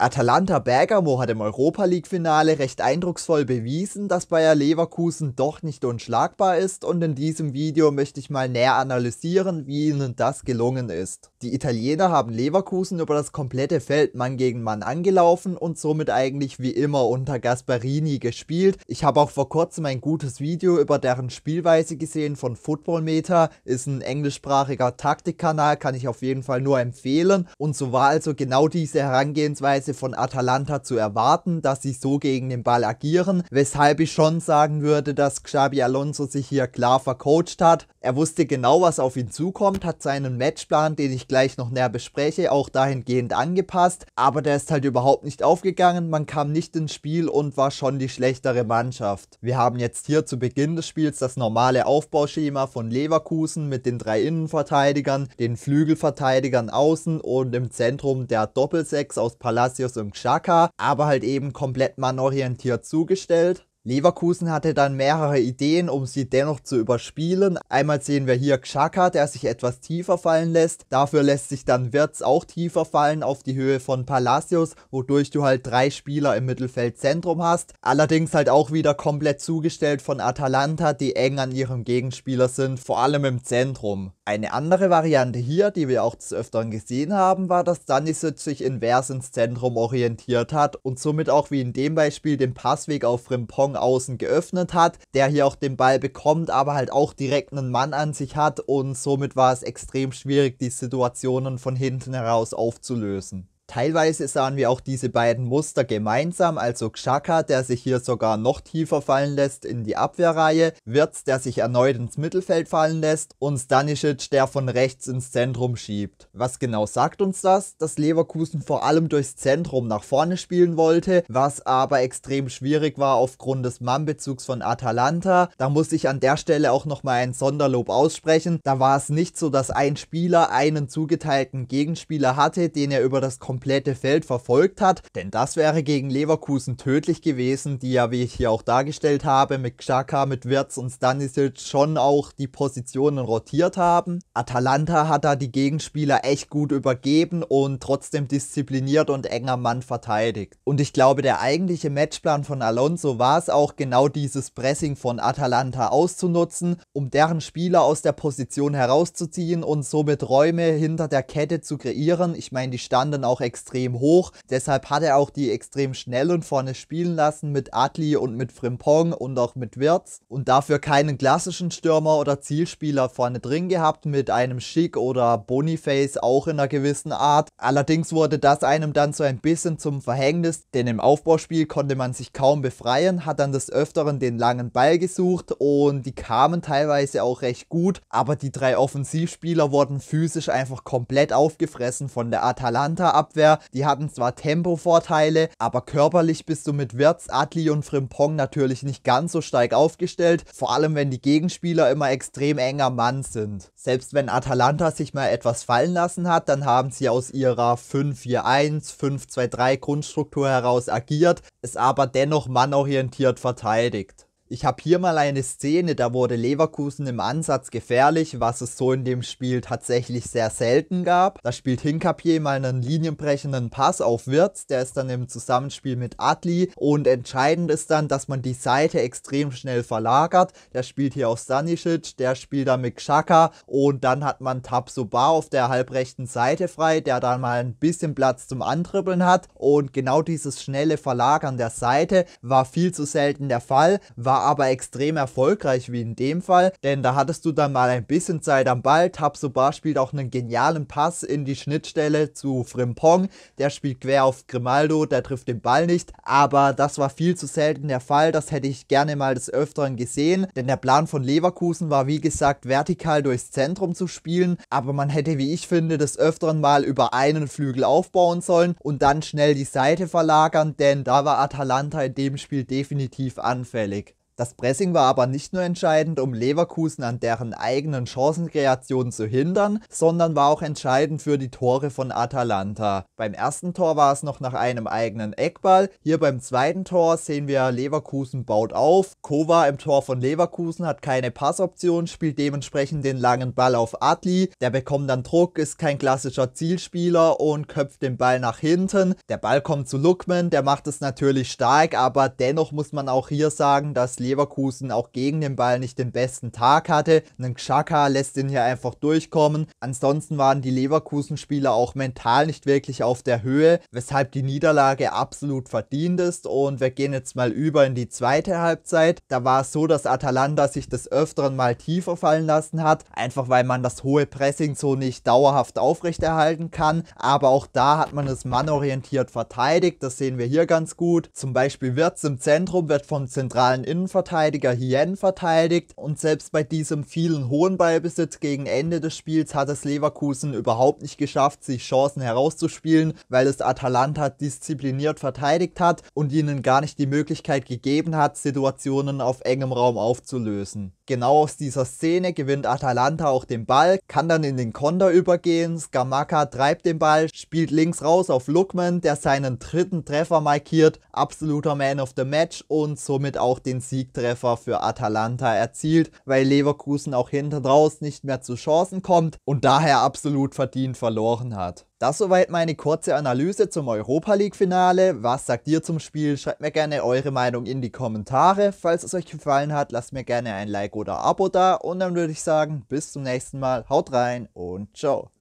Atalanta Bergamo hat im Europa League-Finale recht eindrucksvoll bewiesen, dass Bayer Leverkusen doch nicht unschlagbar ist und in diesem Video möchte ich mal näher analysieren, wie ihnen das gelungen ist. Die Italiener haben Leverkusen über das komplette Feld Mann gegen Mann angelaufen und somit eigentlich wie immer unter Gasparini gespielt. Ich habe auch vor kurzem ein gutes Video über deren Spielweise gesehen von Football Meta, ist ein englischsprachiger Taktikkanal, kann ich auf jeden Fall nur empfehlen und so war also genau diese Herangehensweise Weise von Atalanta zu erwarten, dass sie so gegen den Ball agieren, weshalb ich schon sagen würde, dass Xabi Alonso sich hier klar vercoacht hat. Er wusste genau, was auf ihn zukommt, hat seinen Matchplan, den ich gleich noch näher bespreche, auch dahingehend angepasst, aber der ist halt überhaupt nicht aufgegangen, man kam nicht ins Spiel und war schon die schlechtere Mannschaft. Wir haben jetzt hier zu Beginn des Spiels das normale Aufbauschema von Leverkusen mit den drei Innenverteidigern, den Flügelverteidigern außen und im Zentrum der Doppelsechs aus Palacio Palacios und Xhaka, aber halt eben komplett mannorientiert zugestellt. Leverkusen hatte dann mehrere Ideen, um sie dennoch zu überspielen. Einmal sehen wir hier Xhaka, der sich etwas tiefer fallen lässt. Dafür lässt sich dann Wirtz auch tiefer fallen auf die Höhe von Palacios, wodurch du halt drei Spieler im Mittelfeldzentrum hast. Allerdings halt auch wieder komplett zugestellt von Atalanta, die eng an ihrem Gegenspieler sind, vor allem im Zentrum. Eine andere Variante hier, die wir auch des Öfteren gesehen haben, war, dass Stanisic sich invers ins Zentrum orientiert hat und somit auch wie in dem Beispiel den Passweg auf Rimpong außen geöffnet hat, der hier auch den Ball bekommt, aber halt auch direkt einen Mann an sich hat und somit war es extrem schwierig, die Situationen von hinten heraus aufzulösen. Teilweise sahen wir auch diese beiden Muster gemeinsam, also Xhaka, der sich hier sogar noch tiefer fallen lässt in die Abwehrreihe, Wirtz, der sich erneut ins Mittelfeld fallen lässt und Stanisic, der von rechts ins Zentrum schiebt. Was genau sagt uns das? Dass Leverkusen vor allem durchs Zentrum nach vorne spielen wollte, was aber extrem schwierig war aufgrund des Mannbezugs von Atalanta. Da muss ich an der Stelle auch nochmal ein Sonderlob aussprechen. Da war es nicht so, dass ein Spieler einen zugeteilten Gegenspieler hatte, den er über das Kom komplette Feld verfolgt hat, denn das wäre gegen Leverkusen tödlich gewesen, die ja, wie ich hier auch dargestellt habe, mit Xhaka, mit Wirtz und Stanisic schon auch die Positionen rotiert haben. Atalanta hat da die Gegenspieler echt gut übergeben und trotzdem diszipliniert und enger Mann verteidigt. Und ich glaube, der eigentliche Matchplan von Alonso war es auch, genau dieses Pressing von Atalanta auszunutzen, um deren Spieler aus der Position herauszuziehen und somit Räume hinter der Kette zu kreieren. Ich meine, die standen auch extrem hoch. Deshalb hat er auch die extrem schnellen vorne spielen lassen mit Adli und mit Frimpong und auch mit Wirtz und dafür keinen klassischen Stürmer oder Zielspieler vorne drin gehabt mit einem Schick oder Boniface auch in einer gewissen Art. Allerdings wurde das einem dann so ein bisschen zum Verhängnis, denn im Aufbauspiel konnte man sich kaum befreien, hat dann des Öfteren den langen Ball gesucht und die kamen teilweise auch recht gut, aber die drei Offensivspieler wurden physisch einfach komplett aufgefressen von der Atalanta-Abwehr Abwehr. Die hatten zwar Tempovorteile, aber körperlich bist du mit Wirtz, Adli und Frimpong natürlich nicht ganz so stark aufgestellt, vor allem wenn die Gegenspieler immer extrem enger Mann sind. Selbst wenn Atalanta sich mal etwas fallen lassen hat, dann haben sie aus ihrer 5-4-1, 5-2-3 Grundstruktur heraus agiert, es aber dennoch mannorientiert verteidigt. Ich habe hier mal eine Szene, da wurde Leverkusen im Ansatz gefährlich, was es so in dem Spiel tatsächlich sehr selten gab. Da spielt Hinkapier mal einen linienbrechenden Pass auf Wirtz, der ist dann im Zusammenspiel mit Adli und entscheidend ist dann, dass man die Seite extrem schnell verlagert. Der spielt hier auf Stanisic, der spielt dann mit Xhaka und dann hat man Tabsoba auf der halbrechten Seite frei, der dann mal ein bisschen Platz zum Antribbeln hat und genau dieses schnelle Verlagern der Seite war viel zu selten der Fall, war war aber extrem erfolgreich, wie in dem Fall, denn da hattest du dann mal ein bisschen Zeit am Ball. Tabsoba spielt auch einen genialen Pass in die Schnittstelle zu Frimpong. Der spielt quer auf Grimaldo, der trifft den Ball nicht, aber das war viel zu selten der Fall. Das hätte ich gerne mal des Öfteren gesehen, denn der Plan von Leverkusen war, wie gesagt, vertikal durchs Zentrum zu spielen, aber man hätte, wie ich finde, des Öfteren mal über einen Flügel aufbauen sollen und dann schnell die Seite verlagern, denn da war Atalanta in dem Spiel definitiv anfällig. Das Pressing war aber nicht nur entscheidend, um Leverkusen an deren eigenen Chancenkreation zu hindern, sondern war auch entscheidend für die Tore von Atalanta. Beim ersten Tor war es noch nach einem eigenen Eckball, hier beim zweiten Tor sehen wir Leverkusen baut auf, Kova im Tor von Leverkusen hat keine Passoption, spielt dementsprechend den langen Ball auf Adli, der bekommt dann Druck, ist kein klassischer Zielspieler und köpft den Ball nach hinten. Der Ball kommt zu Lukman, der macht es natürlich stark, aber dennoch muss man auch hier sagen, dass Leverkusen Leverkusen auch gegen den Ball nicht den besten Tag hatte. Ein Xhaka lässt ihn hier einfach durchkommen. Ansonsten waren die Leverkusen-Spieler auch mental nicht wirklich auf der Höhe, weshalb die Niederlage absolut verdient ist. Und wir gehen jetzt mal über in die zweite Halbzeit. Da war es so, dass Atalanta sich des Öfteren mal tiefer fallen lassen hat, einfach weil man das hohe Pressing so nicht dauerhaft aufrechterhalten kann. Aber auch da hat man es mannorientiert verteidigt. Das sehen wir hier ganz gut. Zum Beispiel Wirtz im Zentrum wird vom zentralen Innenverteidiger Innenverteidiger Hien verteidigt und selbst bei diesem vielen hohen Ballbesitz gegen Ende des Spiels hat es Leverkusen überhaupt nicht geschafft, sich Chancen herauszuspielen, weil es Atalanta diszipliniert verteidigt hat und ihnen gar nicht die Möglichkeit gegeben hat, Situationen auf engem Raum aufzulösen. Genau aus dieser Szene gewinnt Atalanta auch den Ball, kann dann in den Konter übergehen, Skamaka treibt den Ball, spielt links raus auf Lukman, der seinen dritten Treffer markiert, absoluter Man of the Match und somit auch den Sieg Siegtreffer für Atalanta erzielt, weil Leverkusen auch hinter draus nicht mehr zu Chancen kommt und daher absolut verdient verloren hat. Das soweit meine kurze Analyse zum Europa League-Finale. Was sagt ihr zum Spiel? Schreibt mir gerne eure Meinung in die Kommentare. Falls es euch gefallen hat, lasst mir gerne ein Like oder Abo da. Und dann würde ich sagen, bis zum nächsten Mal. Haut rein und ciao.